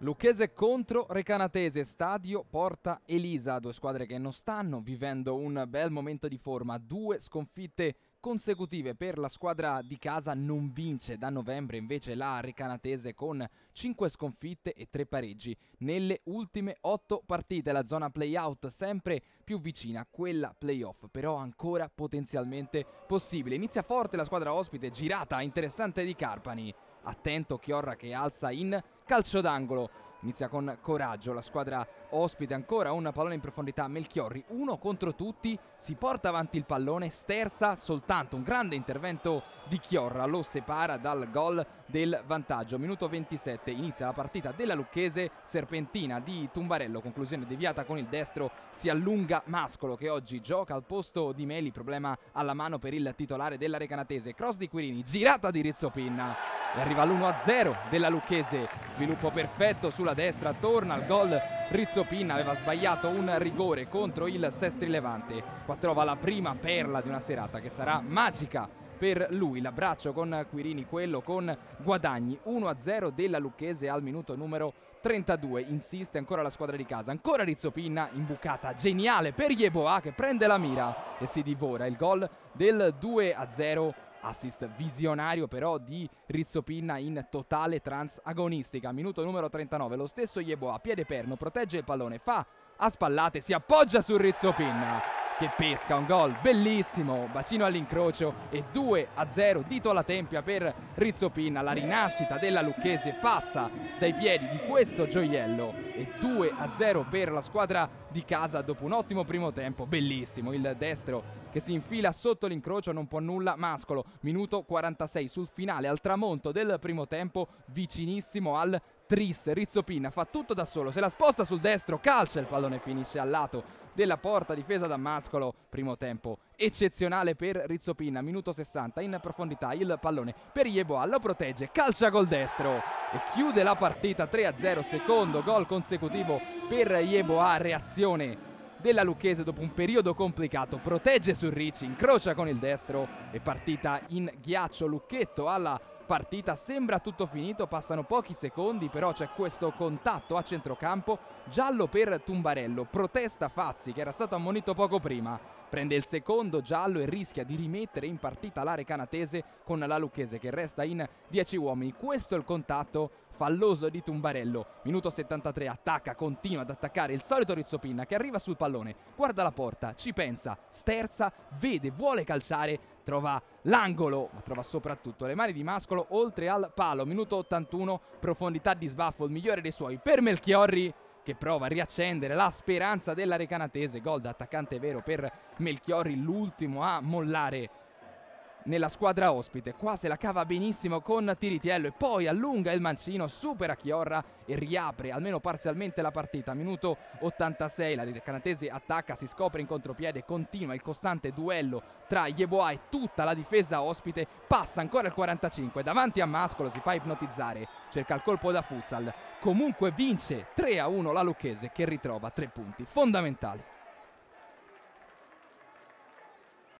Lucchese contro Recanatese, stadio Porta Elisa, due squadre che non stanno vivendo un bel momento di forma, due sconfitte consecutive per la squadra di casa non vince da novembre invece la Recanatese con 5 sconfitte e 3 pareggi nelle ultime 8 partite la zona playout sempre più vicina a quella playoff però ancora potenzialmente possibile inizia forte la squadra ospite girata interessante di Carpani attento Chiorra che alza in calcio d'angolo. Inizia con coraggio la squadra ospite, ancora un pallone in profondità, Melchiorri, uno contro tutti, si porta avanti il pallone, sterza soltanto, un grande intervento di Chiorra, lo separa dal gol del vantaggio. Minuto 27, inizia la partita della Lucchese, serpentina di Tumbarello, conclusione deviata con il destro, si allunga Mascolo che oggi gioca al posto di Meli, problema alla mano per il titolare della Recanatese, cross di Quirini, girata di Pinna e arriva l1 0 della Lucchese sviluppo perfetto sulla destra torna al gol Rizzo Pinna aveva sbagliato un rigore contro il Sestri Levante qua trova la prima perla di una serata che sarà magica per lui l'abbraccio con Quirini quello con Guadagni 1-0 della Lucchese al minuto numero 32 insiste ancora la squadra di casa ancora Rizzo Pinna, imbucata geniale per Yeboa che prende la mira e si divora il gol del 2 0 assist visionario però di Rizzo Pinna in totale trans agonistica. Minuto numero 39, lo stesso Yeboa, piede perno, protegge il pallone, fa a spallate, si appoggia su Rizzo Pinna che pesca un gol bellissimo, bacino all'incrocio e 2 a 0, dito alla tempia per Rizzo Pinna, la rinascita della Lucchese passa dai piedi di questo gioiello e 2 a 0 per la squadra di casa dopo un ottimo primo tempo, bellissimo il destro che si infila sotto l'incrocio, non può nulla Mascolo, minuto 46 sul finale al tramonto del primo tempo, vicinissimo al Tris, Rizzo Pinna fa tutto da solo, se la sposta sul destro, calcia il pallone finisce al lato della porta difesa da Mascolo. Primo tempo eccezionale per Rizzopinna, minuto 60 in profondità il pallone per Yeboa, lo protegge, calcia col destro e chiude la partita 3-0, secondo gol consecutivo per Yeboa, reazione della Lucchese dopo un periodo complicato, protegge su Ricci, incrocia con il destro e partita in ghiaccio, Lucchetto alla partita sembra tutto finito, passano pochi secondi, però c'è questo contatto a centrocampo, giallo per Tumbarello, protesta Fazzi che era stato ammonito poco prima, prende il secondo giallo e rischia di rimettere in partita l'area canatese con la Lucchese che resta in 10 uomini, questo è il contatto falloso di Tumbarello. Minuto 73, attacca, continua ad attaccare il solito Rizzo Pinna che arriva sul pallone, guarda la porta, ci pensa, sterza, vede, vuole calciare, trova l'angolo, ma trova soprattutto le mani di Mascolo oltre al palo. Minuto 81, profondità di sbaffo, il migliore dei suoi per Melchiorri che prova a riaccendere la speranza della Recanatese. Gol da attaccante vero per Melchiorri, l'ultimo a mollare nella squadra ospite. Qua se la cava benissimo con Tiritiello e poi allunga il mancino, supera Chiorra e riapre almeno parzialmente la partita. Minuto 86, la canatese attacca, si scopre in contropiede, continua il costante duello tra Yeboa e tutta la difesa ospite. Passa ancora il 45, davanti a Mascolo si fa ipnotizzare, cerca il colpo da Futsal. Comunque vince 3 a 1 la Lucchese che ritrova tre punti fondamentali.